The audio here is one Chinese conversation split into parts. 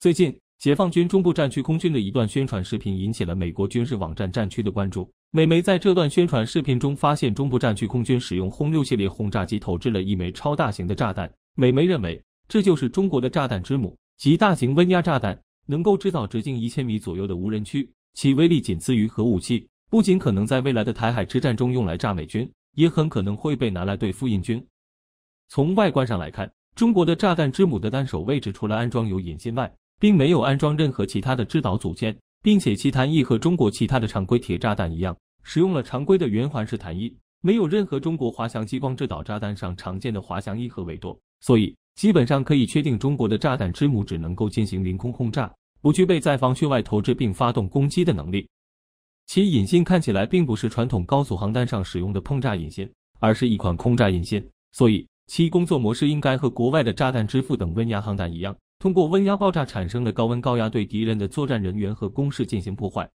最近，解放军中部战区空军的一段宣传视频引起了美国军事网站战区的关注。美媒在这段宣传视频中发现，中部战区空军使用轰六系列轰炸机投掷了一枚超大型的炸弹。美媒认为，这就是中国的“炸弹之母”——即大型温压炸弹，能够制造直径一千米左右的无人区，其威力仅次于核武器。不仅可能在未来的台海之战中用来炸美军，也很可能会被拿来对付印军。从外观上来看，中国的“炸弹之母”的单手位置除了安装有引信外，并没有安装任何其他的制导组件，并且其弹翼和中国其他的常规铁炸弹一样，使用了常规的圆环式弹翼，没有任何中国滑翔激光制导炸弹上常见的滑翔翼和尾舵，所以基本上可以确定中国的炸弹之母只能够进行凌空轰炸，不具备在防区外投掷并发动攻击的能力。其引信看起来并不是传统高速航弹上使用的碰炸引信，而是一款空炸引信，所以其工作模式应该和国外的炸弹之父等温压航弹一样。通过温压爆炸产生的高温高压，对敌人的作战人员和工事进行破坏。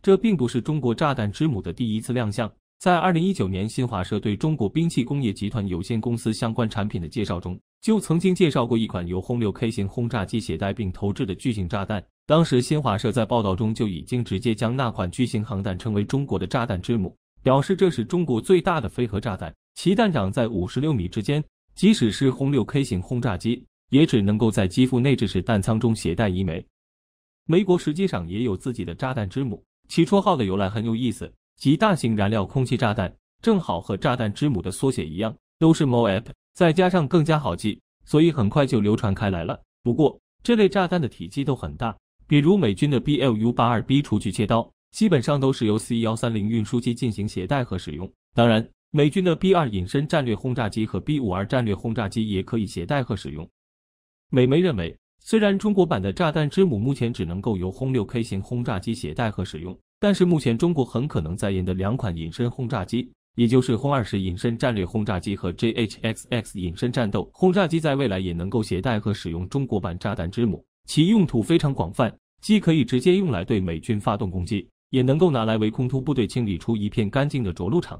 这并不是中国炸弹之母的第一次亮相。在二零一九年，新华社对中国兵器工业集团有限公司相关产品的介绍中，就曾经介绍过一款由轰六 K 型轰炸机携带并投掷的巨型炸弹。当时，新华社在报道中就已经直接将那款巨型航弹称为中国的炸弹之母，表示这是中国最大的飞核炸弹，其弹长在五十六米之间，即使是轰六 K 型轰炸机。也只能够在机腹内置式弹仓中携带一枚。美国实际上也有自己的炸弹之母，其绰号的由来很有意思，即大型燃料空气炸弹，正好和炸弹之母的缩写一样，都是 m o a p 再加上更加好记，所以很快就流传开来了。不过这类炸弹的体积都很大，比如美军的 BLU-82B 除去切刀，基本上都是由 C-130 运输机进行携带和使用。当然，美军的 B-2 隐身战略轰炸机和 B-52 战略轰炸机也可以携带和使用。美媒认为，虽然中国版的炸弹之母目前只能够由轰六 K 型轰炸机携带和使用，但是目前中国很可能在研的两款隐身轰炸机，也就是轰二十隐身战略轰炸机和 JHXX 隐身战斗轰炸机，在未来也能够携带和使用中国版炸弹之母，其用途非常广泛，既可以直接用来对美军发动攻击，也能够拿来为空突部队清理出一片干净的着陆场。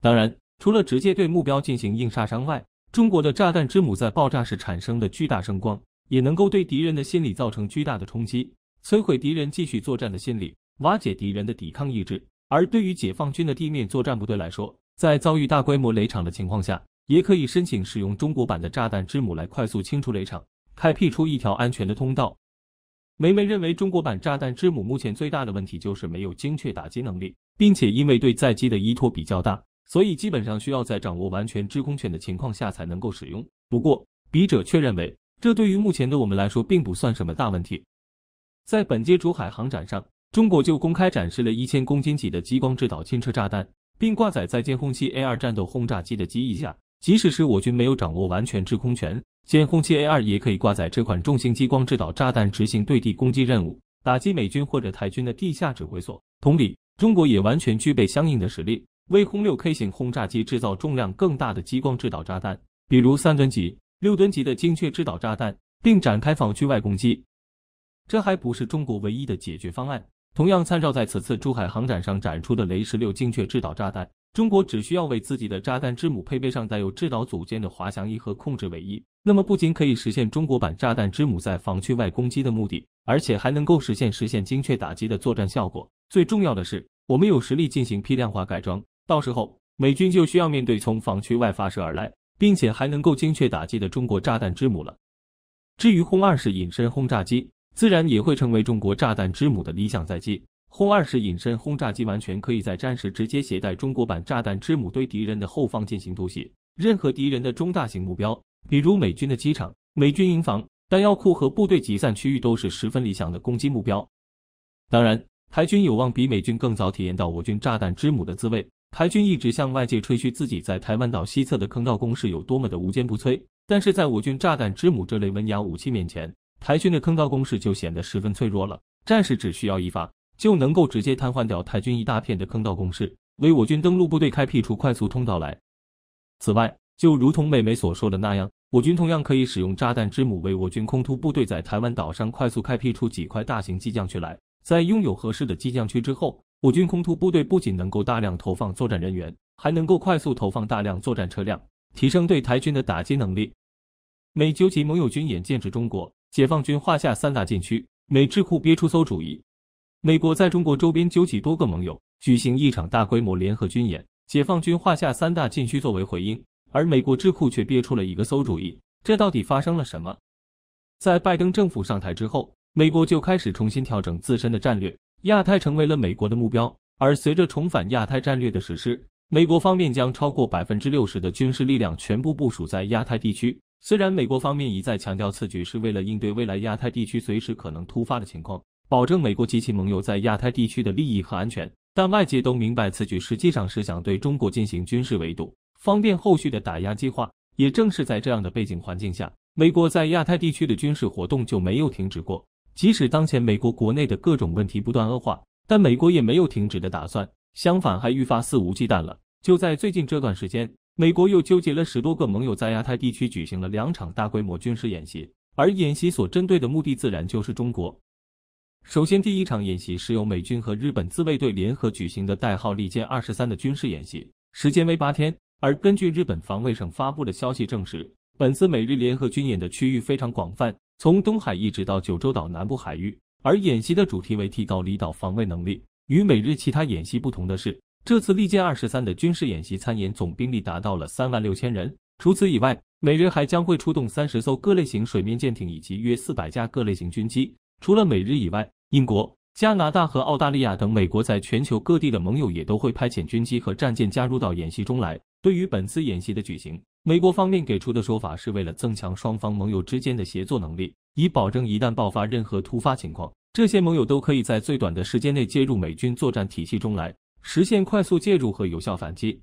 当然，除了直接对目标进行硬杀伤外，中国的炸弹之母在爆炸时产生的巨大声光，也能够对敌人的心理造成巨大的冲击，摧毁敌人继续作战的心理，瓦解敌人的抵抗意志。而对于解放军的地面作战部队来说，在遭遇大规模雷场的情况下，也可以申请使用中国版的炸弹之母来快速清除雷场，开辟出一条安全的通道。梅梅认为，中国版炸弹之母目前最大的问题就是没有精确打击能力，并且因为对载机的依托比较大。所以基本上需要在掌握完全制空权的情况下才能够使用。不过，笔者却认为，这对于目前的我们来说并不算什么大问题。在本届珠海航展上，中国就公开展示了一千公斤级的激光制导轻车炸弹，并挂载在歼轰七 A 二战斗轰炸机的机翼下。即使是我军没有掌握完全制空权，歼轰七 A 二也可以挂载这款重型激光制导炸弹执行对地攻击任务，打击美军或者台军的地下指挥所。同理，中国也完全具备相应的实力。为轰六 K 型轰炸机制造重量更大的激光制导炸弹，比如三吨级、六吨级的精确制导炸弹，并展开防区外攻击。这还不是中国唯一的解决方案。同样参照在此次珠海航展上展出的雷十六精确制导炸弹，中国只需要为自己的炸弹之母配备上带有制导组件的滑翔翼和控制尾翼，那么不仅可以实现中国版炸弹之母在防区外攻击的目的，而且还能够实现实现精确打击的作战效果。最重要的是，我们有实力进行批量化改装。到时候美军就需要面对从防区外发射而来，并且还能够精确打击的中国炸弹之母了。至于轰二十隐身轰炸机，自然也会成为中国炸弹之母的理想载机。轰二十隐身轰炸机完全可以在战时直接携带中国版炸弹之母，对敌人的后方进行突袭。任何敌人的中大型目标，比如美军的机场、美军营房、弹药库和部队集散区域，都是十分理想的攻击目标。当然，台军有望比美军更早体验到我军炸弹之母的滋味。台军一直向外界吹嘘自己在台湾岛西侧的坑道工事有多么的无坚不摧，但是在我军炸弹之母这类温压武器面前，台军的坑道工事就显得十分脆弱了。战士只需要一发，就能够直接瘫痪掉台军一大片的坑道工事，为我军登陆部队开辟出快速通道来。此外，就如同美媒所说的那样，我军同样可以使用炸弹之母为我军空突部队在台湾岛上快速开辟出几块大型机降区来。在拥有合适的机降区之后，我军空突部队不仅能够大量投放作战人员，还能够快速投放大量作战车辆，提升对台军的打击能力。美纠集盟友军演剑指中国，解放军划下三大禁区。美智库憋出馊主意，美国在中国周边纠集多个盟友，举行一场大规模联合军演。解放军划下三大禁区作为回应，而美国智库却憋出了一个馊主意。这到底发生了什么？在拜登政府上台之后。美国就开始重新调整自身的战略，亚太成为了美国的目标。而随着重返亚太战略的实施，美国方面将超过百分之六十的军事力量全部部署在亚太地区。虽然美国方面一再强调此举是为了应对未来亚太地区随时可能突发的情况，保证美国及其盟友在亚太地区的利益和安全，但外界都明白此举实际上是想对中国进行军事围堵，方便后续的打压计划。也正是在这样的背景环境下，美国在亚太地区的军事活动就没有停止过。即使当前美国国内的各种问题不断恶化，但美国也没有停止的打算，相反还愈发肆无忌惮了。就在最近这段时间，美国又纠结了十多个盟友在亚太地区举行了两场大规模军事演习，而演习所针对的目的自然就是中国。首先，第一场演习是由美军和日本自卫队联合举行的代号“利剑二十三”的军事演习，时间为八天。而根据日本防卫省发布的消息证实，本次美日联合军演的区域非常广泛。从东海一直到九州岛南部海域，而演习的主题为提高离岛防卫能力。与美日其他演习不同的是，这次“利剑二十三”的军事演习参演总兵力达到了三万六千人。除此以外，美日还将会出动三十艘各类型水面舰艇以及约四百架各类型军机。除了美日以外，英国、加拿大和澳大利亚等美国在全球各地的盟友也都会派遣军机和战舰加入到演习中来。对于本次演习的举行，美国方面给出的说法是为了增强双方盟友之间的协作能力，以保证一旦爆发任何突发情况，这些盟友都可以在最短的时间内接入美军作战体系中来，实现快速介入和有效反击。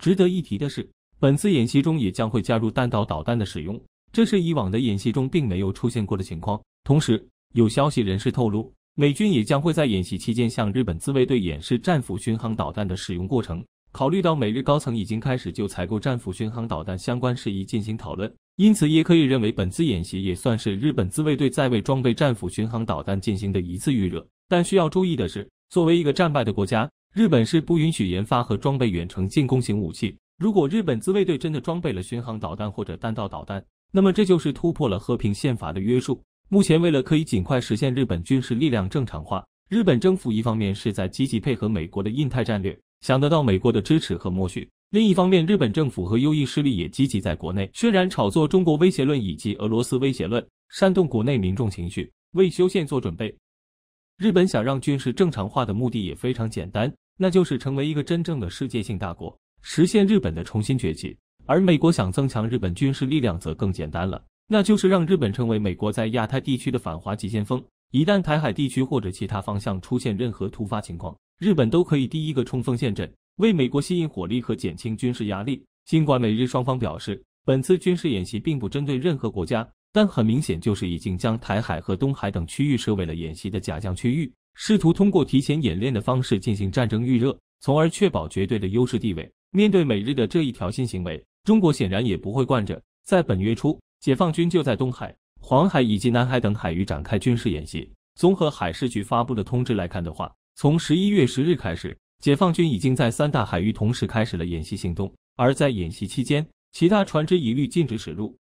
值得一提的是，本次演习中也将会加入弹道导弹的使用，这是以往的演习中并没有出现过的情况。同时，有消息人士透露，美军也将会在演习期间向日本自卫队演示战斧巡航导弹的使用过程。考虑到美日高层已经开始就采购战斧巡航导弹相关事宜进行讨论，因此也可以认为本次演习也算是日本自卫队在为装备战斧巡航导弹进行的一次预热。但需要注意的是，作为一个战败的国家，日本是不允许研发和装备远程进攻型武器。如果日本自卫队真的装备了巡航导弹或者弹道导弹，那么这就是突破了和平宪法的约束。目前，为了可以尽快实现日本军事力量正常化，日本政府一方面是在积极配合美国的印太战略。想得到美国的支持和默许。另一方面，日本政府和右翼势力也积极在国内渲染、炒作中国威胁论以及俄罗斯威胁论，煽动国内民众情绪，为修宪做准备。日本想让军事正常化的目的也非常简单，那就是成为一个真正的世界性大国，实现日本的重新崛起。而美国想增强日本军事力量则更简单了，那就是让日本成为美国在亚太地区的反华急先锋。一旦台海地区或者其他方向出现任何突发情况，日本都可以第一个冲锋陷阵，为美国吸引火力和减轻军事压力。尽管美日双方表示，本次军事演习并不针对任何国家，但很明显就是已经将台海和东海等区域设为了演习的假象区域，试图通过提前演练的方式进行战争预热，从而确保绝对的优势地位。面对美日的这一挑衅行为，中国显然也不会惯着。在本月初，解放军就在东海、黄海以及南海等海域展开军事演习。综合海事局发布的通知来看的话，从十一月十日开始，解放军已经在三大海域同时开始了演习行动。而在演习期间，其他船只一律禁止驶入。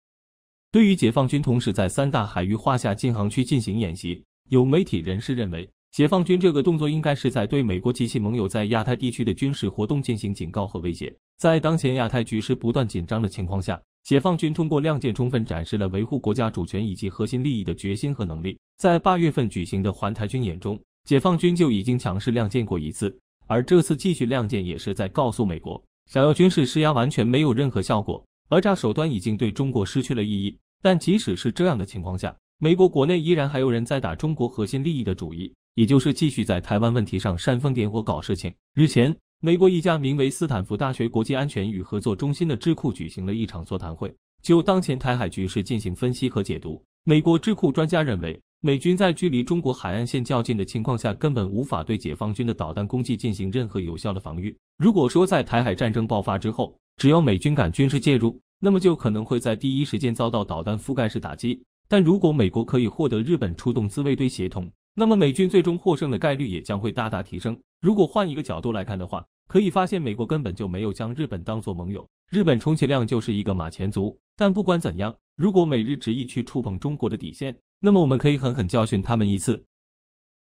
对于解放军同时在三大海域划下禁航区进行演习，有媒体人士认为，解放军这个动作应该是在对美国及其盟友在亚太地区的军事活动进行警告和威胁。在当前亚太局势不断紧张的情况下，解放军通过亮剑，充分展示了维护国家主权以及核心利益的决心和能力。在八月份举行的环台军演中。解放军就已经强势亮剑过一次，而这次继续亮剑，也是在告诉美国，想要军事施压完全没有任何效果，讹诈手段已经对中国失去了意义。但即使是这样的情况下，美国国内依然还有人在打中国核心利益的主意，也就是继续在台湾问题上煽风点火搞事情。日前，美国一家名为斯坦福大学国际安全与合作中心的智库举行了一场座谈会，就当前台海局势进行分析和解读。美国智库专家认为。美军在距离中国海岸线较近的情况下，根本无法对解放军的导弹攻击进行任何有效的防御。如果说在台海战争爆发之后，只要美军敢军事介入，那么就可能会在第一时间遭到导弹覆盖式打击。但如果美国可以获得日本出动自卫队协同，那么美军最终获胜的概率也将会大大提升。如果换一个角度来看的话，可以发现美国根本就没有将日本当做盟友，日本充其量就是一个马前卒。但不管怎样，如果美日执意去触碰中国的底线，那么我们可以狠狠教训他们一次。